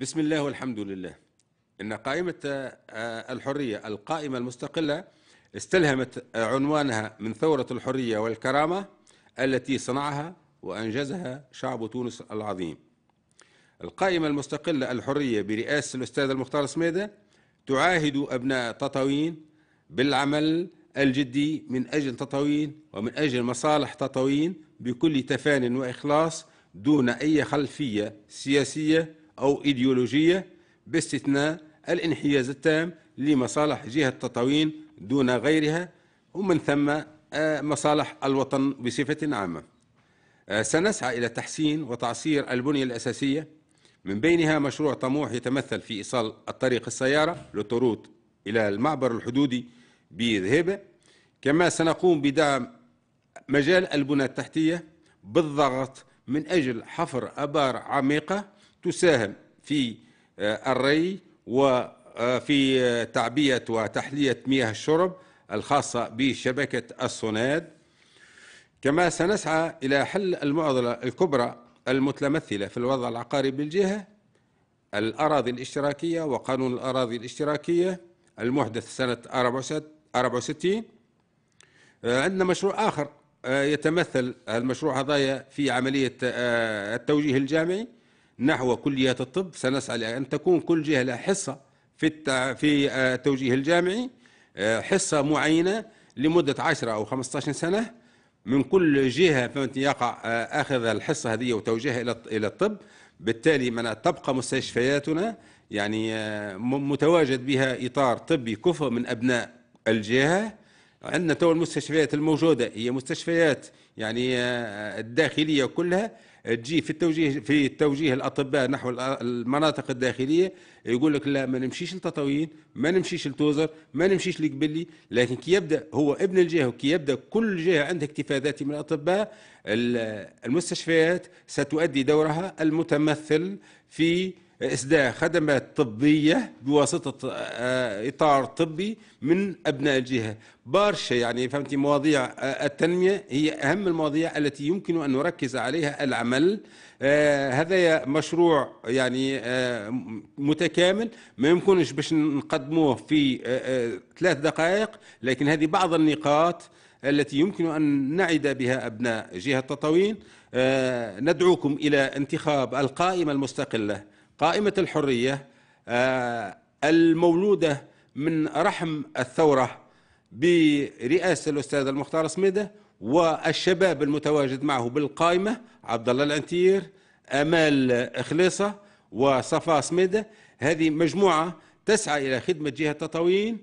بسم الله والحمد لله إن قائمة آه، الحرية القائمة المستقلة استلهمت آه، عنوانها من ثورة الحرية والكرامة التي صنعها وأنجزها شعب تونس العظيم القائمة المستقلة الحرية برئاسة الأستاذ المختار سميدة تعاهد أبناء تطاوين بالعمل الجدي من أجل تطاوين ومن أجل مصالح تطاوين بكل تفان وإخلاص دون أي خلفية سياسية أو إيديولوجية باستثناء الانحياز التام لمصالح جهة التطاوين دون غيرها ومن ثم آه، مصالح الوطن بصفة عامة آه، سنسعى إلى تحسين وتعصير البنية الأساسية من بينها مشروع طموح يتمثل في إيصال الطريق السيارة لطروط إلى المعبر الحدودي بذهبة كما سنقوم بدعم مجال البنى التحتية بالضغط من أجل حفر أبار عميقة تساهم في آه، الري وفي آه، آه، تعبية وتحلية مياه الشرب الخاصة بشبكة الصناد كما سنسعى إلى حل المعضلة الكبرى المتمثلة في الوضع العقاري بالجهة الأراضي الاشتراكية وقانون الأراضي الاشتراكية المحدث سنة 64 عندنا مشروع آخر يتمثل المشروع هذايا في عملية التوجيه الجامعي نحو كليات الطب سنسعى لأن تكون كل جهة لها حصة في في التوجيه آه، الجامعي آه، حصة معينة لمدة 10 أو 15 سنة من كل جهة يقع آه، أخذ الحصة هذه وتوجيهها إلى إلى الطب بالتالي من تبقى مستشفياتنا يعني متواجد بها إطار طبي كفء من أبناء الجهة عندنا تو المستشفيات الموجودة هي مستشفيات يعني آه، الداخليه كلها تجي في التوجيه في توجيه الاطباء نحو المناطق الداخليه يقول لك لا ما نمشيش لتطاوين ما نمشيش لتوزر ما نمشيش لقبلي لكن كي يبدا هو ابن الجهه وكي يبدا كل جهه عندها ذاتي من الاطباء المستشفيات ستؤدي دورها المتمثل في إسداء خدمات طبية بواسطة آه، إطار طبي من أبناء الجهة بارشة يعني فهمتي مواضيع آه، التنمية هي أهم المواضيع التي يمكن أن نركز عليها العمل آه، هذا مشروع يعني متكامل ما يمكنش باش نقدموه في ثلاث دقائق لكن هذه بعض النقاط التي يمكن أن نعد بها أبناء جهة تطاوين ندعوكم إلى انتخاب القائمة المستقلة قائمة الحرية آه، المولودة من رحم الثورة برئاسة الأستاذ المختار سميدة والشباب المتواجد معه بالقائمة عبد الله العنتير أمال خليصة وصفاء سميدة هذه مجموعة تسعى إلى خدمة جهة تطاوين